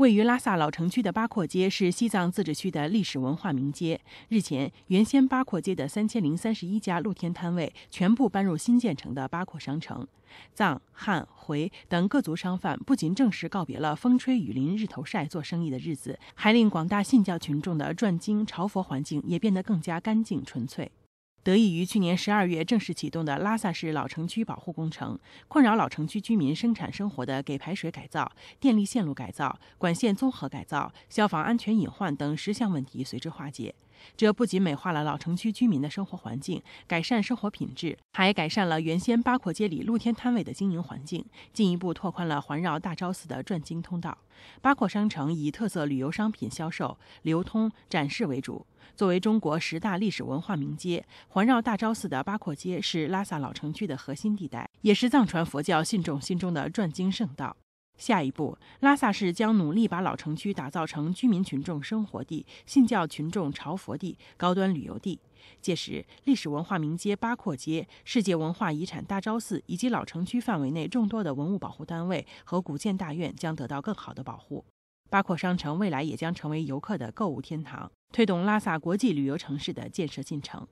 位于拉萨老城区的八廓街是西藏自治区的历史文化名街。日前，原先八廓街的三千零三十一家露天摊位全部搬入新建成的八廓商城。藏、汉、回等各族商贩不仅正式告别了风吹雨淋、日头晒做生意的日子，还令广大信教群众的转经朝佛环境也变得更加干净纯粹。得益于去年十二月正式启动的拉萨市老城区保护工程，困扰老城区居民生产生活的给排水改造、电力线路改造、管线综合改造、消防安全隐患等十项问题随之化解。这不仅美化了老城区居民的生活环境，改善生活品质，还改善了原先八廓街里露天摊位的经营环境，进一步拓宽了环绕大昭寺的转经通道。八廓商城以特色旅游商品销售、流通、展示为主，作为中国十大历史文化名街，环绕大昭寺的八廓街是拉萨老城区的核心地带，也是藏传佛教信众心中的转经圣道。下一步，拉萨市将努力把老城区打造成居民群众生活地、信教群众朝佛地、高端旅游地。届时，历史文化名街八廓街、世界文化遗产大昭寺以及老城区范围内众多的文物保护单位和古建大院将得到更好的保护。八廓商城未来也将成为游客的购物天堂，推动拉萨国际旅游城市的建设进程。